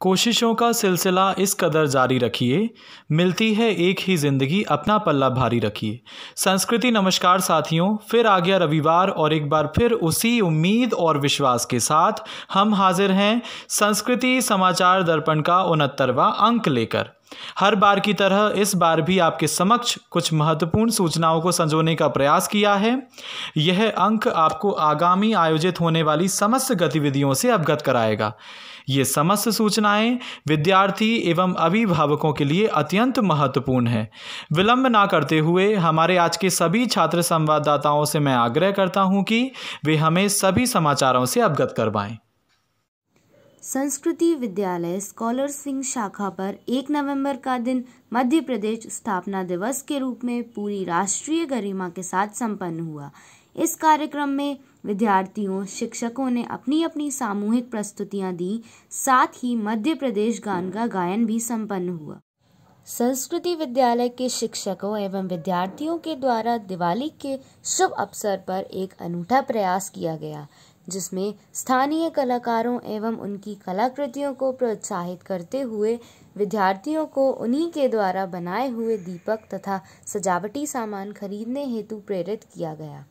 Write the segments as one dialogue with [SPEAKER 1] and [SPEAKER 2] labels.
[SPEAKER 1] कोशिशों का सिलसिला इस कदर जारी रखिए मिलती है एक ही ज़िंदगी अपना पल्ला भारी रखिए संस्कृति नमस्कार साथियों फिर आ गया रविवार और एक बार फिर उसी उम्मीद और विश्वास के साथ हम हाजिर हैं संस्कृति समाचार दर्पण का उनहत्तरवा अंक लेकर हर बार की तरह इस बार भी आपके समक्ष कुछ महत्वपूर्ण सूचनाओं को संजोने का प्रयास किया है यह अंक आपको आगामी आयोजित होने वाली समस्त गतिविधियों से अवगत कराएगा ये समस्त सूचनाएं विद्यार्थी एवं अभिभावकों के लिए अत्यंत महत्वपूर्ण हैं विलंब ना करते हुए हमारे आज के सभी छात्र संवाददाताओं से मैं आग्रह करता हूं कि वे हमें सभी समाचारों से अवगत करवाएं
[SPEAKER 2] संस्कृति विद्यालय स्कॉलर सिंह शाखा पर 1 नवंबर का दिन मध्य प्रदेश स्थापना दिवस के रूप में पूरी राष्ट्रीय गरिमा के साथ संपन्न हुआ इस कार्यक्रम में विद्यार्थियों शिक्षकों ने अपनी अपनी सामूहिक प्रस्तुतियां दी साथ ही मध्य प्रदेश गान का गायन भी संपन्न हुआ संस्कृति विद्यालय के शिक्षकों एवं विद्यार्थियों के द्वारा दिवाली के शुभ अवसर पर एक अनूठा प्रयास किया गया जिसमें स्थानीय कलाकारों एवं उनकी कलाकृतियों को प्रोत्साहित करते हुए विद्यार्थियों को उन्हीं के द्वारा बनाए हुए दीपक तथा सजावटी सामान खरीदने हेतु प्रेरित किया गया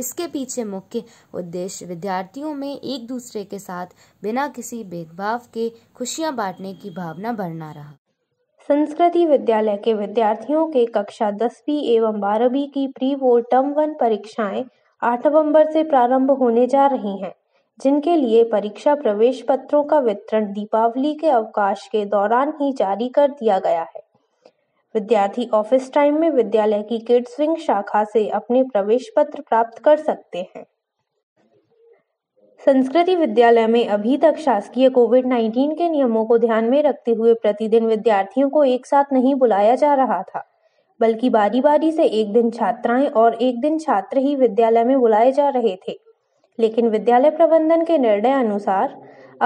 [SPEAKER 2] इसके पीछे मुख्य उद्देश्य विद्यार्थियों में एक दूसरे के साथ बिना किसी भेदभाव के खुशियां बांटने की भावना बढ़ना रहा संस्कृति विद्यालय के विद्यार्थियों के
[SPEAKER 3] कक्षा दसवीं एवं बारहवीं की प्री वो टर्म वन परीक्षाएं आठ नवंबर से प्रारंभ होने जा रही हैं जिनके लिए परीक्षा प्रवेश पत्रों का वितरण दीपावली के अवकाश के दौरान ही जारी कर दिया गया है विद्यार्थी ऑफिस टाइम में विद्यालय की किड्स विंग शाखा से अपने प्रवेश पत्र प्राप्त कर सकते हैं संस्कृति विद्यालय में अभी तक शासकीय कोविड 19 के नियमों को ध्यान में रखते हुए प्रतिदिन विद्यार्थियों को एक साथ नहीं बुलाया जा रहा था बल्कि बारी बारी से एक दिन छात्राएं और एक दिन छात्र ही विद्यालय में बुलाए जा रहे थे लेकिन विद्यालय प्रबंधन के निर्णय अनुसार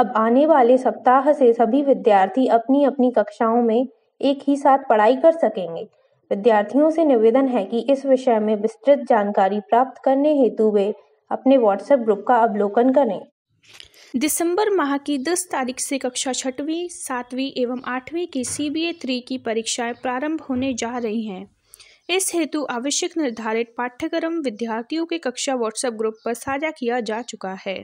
[SPEAKER 3] अब आने वाले सप्ताह से सभी विद्यार्थी अपनी अपनी कक्षाओं में एक ही साथ पढ़ाई कर सकेंगे विद्यार्थियों से निवेदन है कि इस विषय में विस्तृत जानकारी प्राप्त करने हेतु वे अपने व्हाट्सएप ग्रुप का अवलोकन करें
[SPEAKER 4] दिसंबर माह की 10 तारीख से कक्षा छठवीं सातवीं एवं आठवीं की सी बी ए थ्री की परीक्षाएं प्रारंभ होने जा रही हैं इस हेतु आवश्यक निर्धारित पाठ्यक्रम विद्यार्थियों के कक्षा व्हाट्सएप ग्रुप पर साझा किया जा चुका है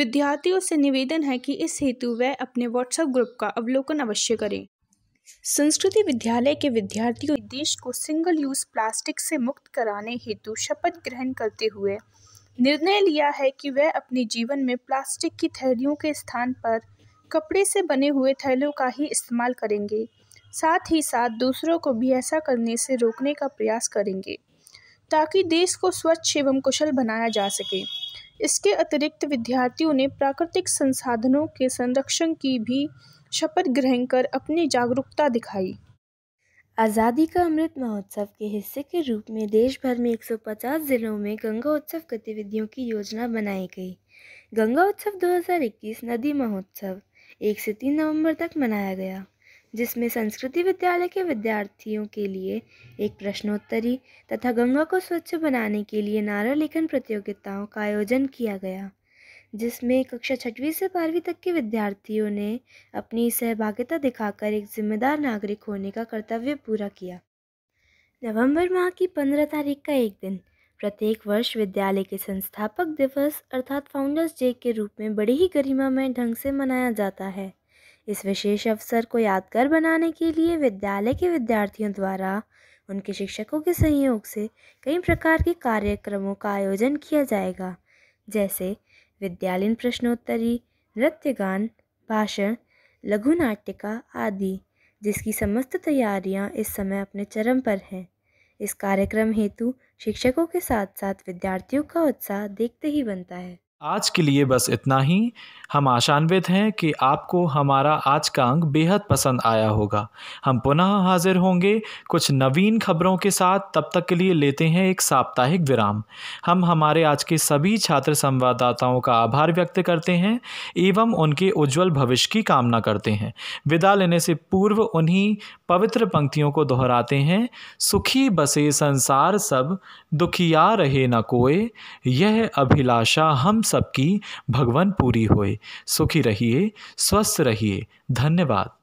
[SPEAKER 4] विद्यार्थियों से निवेदन है कि इस हेतु वह अपने व्हाट्सएप ग्रुप का अवलोकन अवश्य करें संस्कृति विद्यालय के विद्यार्थियों देश को सिंगल यूज प्लास्टिक से मुक्त कराने हेतु शपथ ग्रहण करते हुए निर्णय लिया है कि वह अपने जीवन में प्लास्टिक की थैलियों के स्थान पर कपड़े से बने हुए थैलों का ही इस्तेमाल करेंगे साथ ही साथ दूसरों को भी ऐसा करने से रोकने का प्रयास करेंगे ताकि देश को स्वच्छ एवं कुशल बनाया जा सके इसके अतिरिक्त विद्यार्थियों ने प्राकृतिक संसाधनों के संरक्षण की भी शपथ ग्रहण कर अपनी जागरूकता दिखाई आज़ादी का
[SPEAKER 5] अमृत महोत्सव के हिस्से के रूप में देश भर में 150 ज़िलों में गंगा उत्सव गतिविधियों की योजना बनाई गई गंगा उत्सव 2021 नदी महोत्सव एक से तीन नवंबर तक मनाया गया जिसमें संस्कृति विद्यालय के विद्यार्थियों के लिए एक प्रश्नोत्तरी तथा गंगा को स्वच्छ बनाने के लिए नारा लेखन प्रतियोगिताओं का आयोजन किया गया जिसमें कक्षा छठवीं से बारहवीं तक के विद्यार्थियों ने अपनी सहभागिता दिखाकर एक जिम्मेदार नागरिक होने का कर्तव्य पूरा किया नवंबर माह की पंद्रह तारीख का एक दिन प्रत्येक वर्ष विद्यालय के संस्थापक दिवस अर्थात फाउंडर्स डे के रूप में बड़ी ही गरिमामय ढंग से मनाया जाता है इस विशेष अवसर को यादगार बनाने के लिए विद्यालय के विद्यार्थियों द्वारा उनके शिक्षकों के सहयोग से कई प्रकार के कार्यक्रमों का आयोजन किया जाएगा जैसे विद्यालयीन प्रश्नोत्तरी नृत्य गान भाषण लघु नाटिका आदि जिसकी समस्त तैयारियां इस समय अपने चरम पर हैं इस कार्यक्रम हेतु शिक्षकों के साथ साथ विद्यार्थियों का उत्साह देखते ही बनता है
[SPEAKER 1] आज के लिए बस इतना ही हम आशान्वित हैं कि आपको हमारा आज का अंक बेहद पसंद आया होगा हम पुनः हाजिर होंगे कुछ नवीन खबरों के साथ तब तक के लिए लेते हैं एक साप्ताहिक विराम हम हमारे आज के सभी छात्र संवाददाताओं का आभार व्यक्त करते हैं एवं उनके उज्जवल भविष्य की कामना करते हैं विदा लेने से पूर्व उन्हीं पवित्र पंक्तियों को दोहराते हैं सुखी बसे संसार सब दुखिया रहे न कोय यह अभिलाषा हम सबकी भगवान पूरी होए सुखी रहिए स्वस्थ रहिए धन्यवाद